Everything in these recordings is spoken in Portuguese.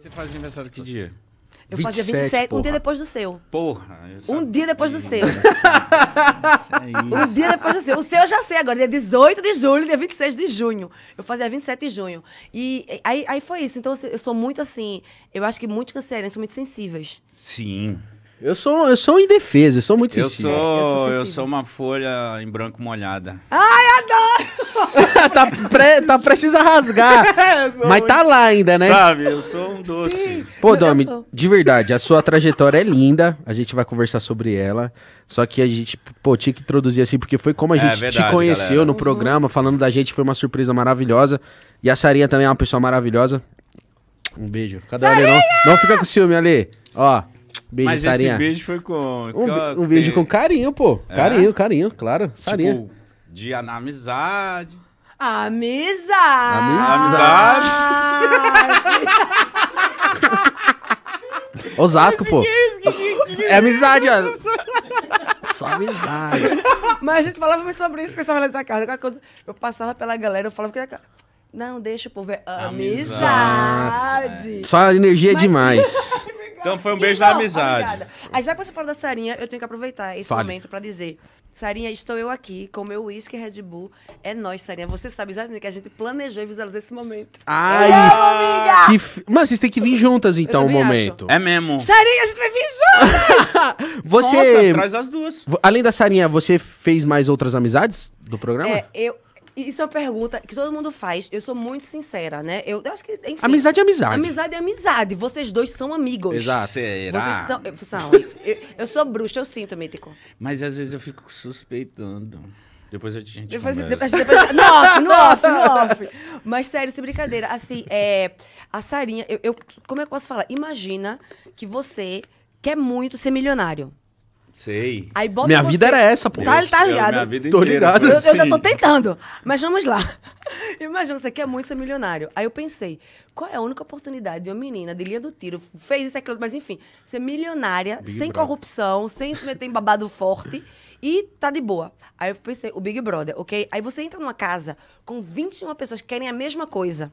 Você faz aniversário que dia? Eu 27, fazia 27, porra. um dia depois do seu. Porra. Um dia depois do seu. É um dia depois do seu. O seu eu já sei agora, dia 18 de julho, dia 26 de junho. Eu fazia 27 de junho. E aí, aí foi isso. Então assim, eu sou muito assim, eu acho que muitos cancerianos são muito sensíveis. Sim. Eu sou, eu sou indefeso, eu sou muito sensível. Eu sou, eu sou, sensível. eu sou uma folha em branco molhada. Ai, adoro! tá, pre, tá prestes a rasgar. mas muito... tá lá ainda, né? Sabe, eu sou um doce. Sim, Pô, Domi, de verdade, a sua trajetória é linda. A gente vai conversar sobre ela. Só que a gente, pô, tinha que introduzir assim, porque foi como a é gente é, verdade, te conheceu galera. no uhum. programa, falando da gente, foi uma surpresa maravilhosa. E a Sarinha também é uma pessoa maravilhosa. Um beijo. Cadê Sarinha! Ale? Não, não fica com ciúme, Ale. Ó. Beijo, Mas Sarinha. esse beijo foi com. Um, um beijo com carinho, pô. Carinho, é? carinho, claro. Tipo, Sarinha. Tipo, na amizade. Amizade! Amizade! Osasco, pô. É amizade, ó. Só amizade. Mas a gente falava muito sobre isso com essa mulher da casa. Qualquer coisa, eu passava pela galera, eu falava que. Não, deixa pô, É amizade. Só a energia é demais. Então foi um beijo então, da amizade. Aí já que você falou da Sarinha, eu tenho que aproveitar esse Fale. momento para dizer. Sarinha, estou eu aqui com meu uísque Red Bull. É nós, Sarinha. Você sabe exatamente que a gente planejou e visualizou esse momento. Ai! Ah, que f... Mas vocês têm que vir juntas, então, o um momento. Acho. É mesmo. Sarinha, a gente vai vir juntas! você... Nossa, traz as duas. Além da Sarinha, você fez mais outras amizades do programa? É, eu isso é uma pergunta que todo mundo faz. Eu sou muito sincera, né? Eu, eu acho que. Enfim, amizade é amizade. Amizade é amizade. Vocês dois são amigos. Exato. É Será? São, eu, são, eu, eu, sou bruxa, eu sinto, Mítico. Mas às vezes eu fico suspeitando. Depois a gente. Depois, depois, depois, no off, no off, no off. Mas sério, sem brincadeira. Assim, é, a Sarinha, eu, eu, como é que eu posso falar? Imagina que você quer muito ser milionário. Sei. Aí bota minha você... vida era essa, pô. Tá, tá ligado? Minha vida tô ligado. Eu, eu, eu tô assim. tentando. Mas vamos lá. Imagina, você quer é muito ser milionário. Aí eu pensei, qual é a única oportunidade de uma menina de linha do tiro, fez isso, aquilo, mas enfim, ser milionária, Big sem corrupção, sem se meter em babado forte e tá de boa. Aí eu pensei, o Big Brother, ok? Aí você entra numa casa com 21 pessoas que querem a mesma coisa.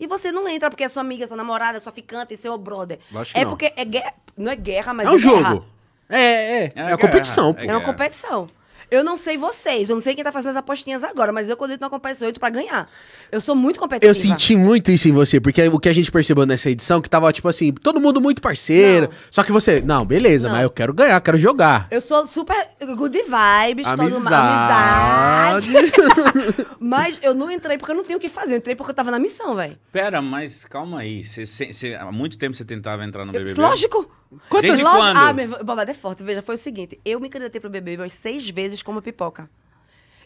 E você não entra porque é sua amiga, sua namorada, sua ficante, seu brother. Acho que é não. porque é guerra. Não é guerra, mas. É um é jogo. Guerra. É, é. É, uma competição, É uma competição. Eu não sei vocês, eu não sei quem tá fazendo as apostinhas agora, mas eu quando entro na competição, eu pra ganhar. Eu sou muito competitiva. Eu senti muito isso em você, porque o que a gente percebeu nessa edição, é que tava, tipo assim, todo mundo muito parceiro, não. só que você, não, beleza, não. mas eu quero ganhar, quero jogar. Eu sou super good vibes, amizade. amizade. mas eu não entrei porque eu não tenho o que fazer, eu entrei porque eu tava na missão, velho. Pera, mas calma aí, cê, cê, cê, há muito tempo você tentava entrar no BBB? Lógico! Quantas? vezes? quando? Ah, meu babado é forte, veja, foi o seguinte, eu me candidatei pro BBB umas seis vezes como pipoca.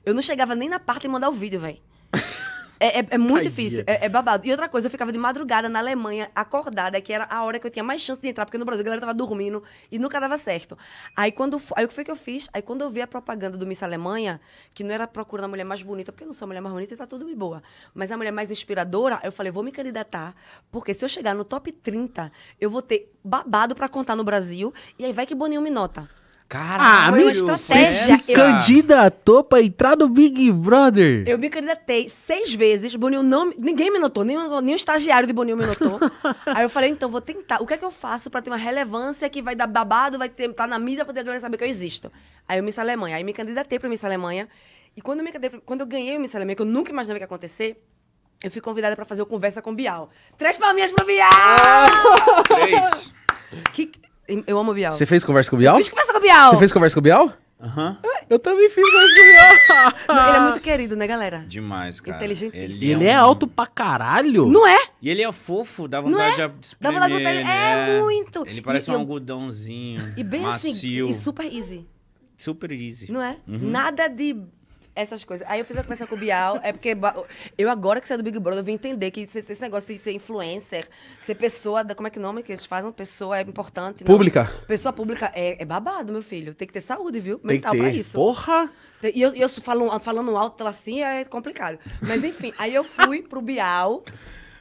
Eu não chegava nem na parte de mandar o vídeo, velho. É, é, é, muito Ai, difícil, é, é, babado. E outra coisa, eu ficava de madrugada na Alemanha, acordada, que era a hora que eu tinha mais chance de entrar, porque no Brasil a galera tava dormindo e nunca dava certo. Aí quando aí o que foi que eu fiz? Aí quando eu vi a propaganda do Miss Alemanha, que não era procurando a mulher mais bonita, porque eu não sou a mulher mais bonita e tá tudo bem boa, mas a mulher mais inspiradora, eu falei, vou me candidatar, porque se eu chegar no top 30, eu vou ter babado para contar no Brasil, e aí vai que Boninho me nota. Caralho, ah, foi uma estratégia. se candidatou pra entrar no Big Brother. Eu me candidatei seis vezes, Boninho não... Ninguém me notou, nem, nem estagiário de Boninho me notou. Aí eu falei, então, vou tentar. O que é que eu faço pra ter uma relevância que vai dar babado, vai estar tá na mídia pra poder saber que eu existo? Aí eu Miss Alemanha. Aí me candidatei pra Miss Alemanha. E quando eu, me quando eu ganhei o Miss Alemanha, que eu nunca imaginava que ia acontecer, eu fui convidada pra fazer o Conversa com Bial. Três palminhas pro Bial! Ah, três! Que, eu amo o Bial. Você fez conversa com o Bial? Eu fiz conversa com o Bial. Você fez conversa com o Bial? Aham. Uhum. Eu também fiz conversa com o Bial. ele é muito querido, né, galera? Demais, cara. Inteligentíssimo. Ele, é, um... ele é alto pra caralho. Não é? E ele é fofo, dá vontade é? de é? Dá vontade de... É, é muito. Ele parece e um eu... algodãozinho, E bem assim, macio. assim, e super easy. Super easy. Não é? Uhum. Nada de essas coisas. Aí eu fiz a conversa com o Bial, é porque eu agora que saí é do Big Brother, eu vim entender que esse negócio de ser influencer, ser pessoa, da, como é que é nome que eles fazem? Pessoa é importante. Não. Pública. Pessoa pública é, é, babado, meu filho. Tem que ter saúde, viu? Mental Tem que ter. pra isso. Porra! E eu, eu falo, falando alto assim é complicado. Mas enfim, aí eu fui pro Bial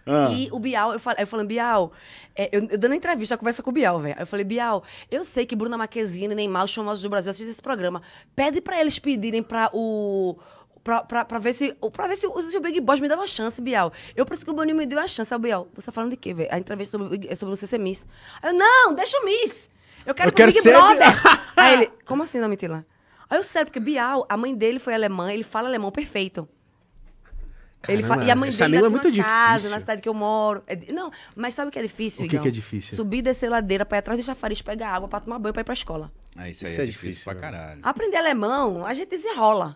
ah. E o Bial, eu, falei eu falando, Bial, é, eu, eu, dando entrevista, conversa com o Bial, velho. Eu falei, Bial, eu sei que Bruna Marquezine e Neymar, os famosos do Brasil, assistem esse programa. Pede pra eles pedirem pra o pra, pra, pra ver se, pra ver se o, se o Big Boss me dava uma chance, Bial. Eu preciso que o Boninho me dê uma chance. Aí, Bial, você tá falando de quê, velho? A entrevista sobre, é sobre você ser Miss. Aí eu, não, deixa o Miss. Eu quero, eu quero Big Brother. Aí ele, como assim, não, mentira? Aí eu, sério, porque Bial, a mãe dele foi alemã, ele fala alemão perfeito ele E a mãe dele é muito casa difícil. na cidade que eu moro. É... Não, mas sabe o que é difícil? O que, que é difícil? Subir descer ladeira para ir atrás do chafariz, pegar água para tomar banho para ir para escola. Ah, isso, isso é, é, difícil, difícil pra caralho. Aprender alemão, a gente desenrola.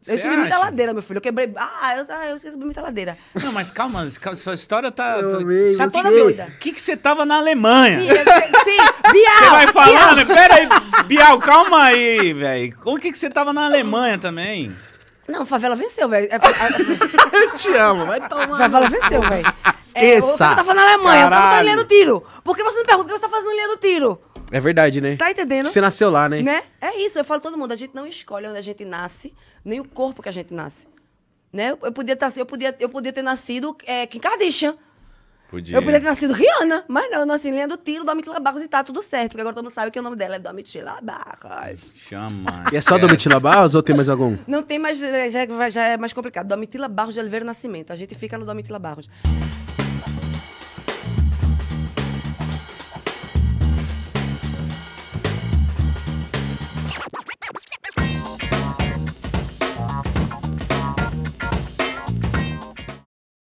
Cê eu subi acha? muita ladeira, meu filho. Eu quebrei. Ah, eu, ah, eu muita ladeira. Não, mas calma, sua história tá. Meu tá amigo, tá toda tá doida. O que, que você tava na Alemanha? Sim, eu, sim Bial! Você vai falando, Bial. pera aí, Bial, calma aí, velho. O que você tava na Alemanha também? Não, favela venceu, velho. É, eu te amo, vai tomar. Favela venceu, velho. Esqueça. É, o que tá falando na Alemanha, Caralho. o cara tá linha do tiro. Por que você não pergunta o que você tá fazendo em linha do tiro? É verdade, né? Tá entendendo? Você nasceu lá, né? né? É isso, eu falo todo mundo, a gente não escolhe onde a gente nasce, nem o corpo que a gente nasce. Né? Eu podia estar, tá, eu podia, eu podia ter nascido é, Kim Kardashian. Podia. Eu podia ter nascido Rihanna, mas não, eu nasci em linha do tiro, Domitila Barros e tá tudo certo, porque agora todo mundo sabe que o nome dela é Domitila Barros. Chama. e é só Domitila Barros ou tem mais algum? Não tem mais, eh, já, é, já é mais complicado. Domitila Barros de Oliveira Nascimento. A gente fica no Domitila Barros.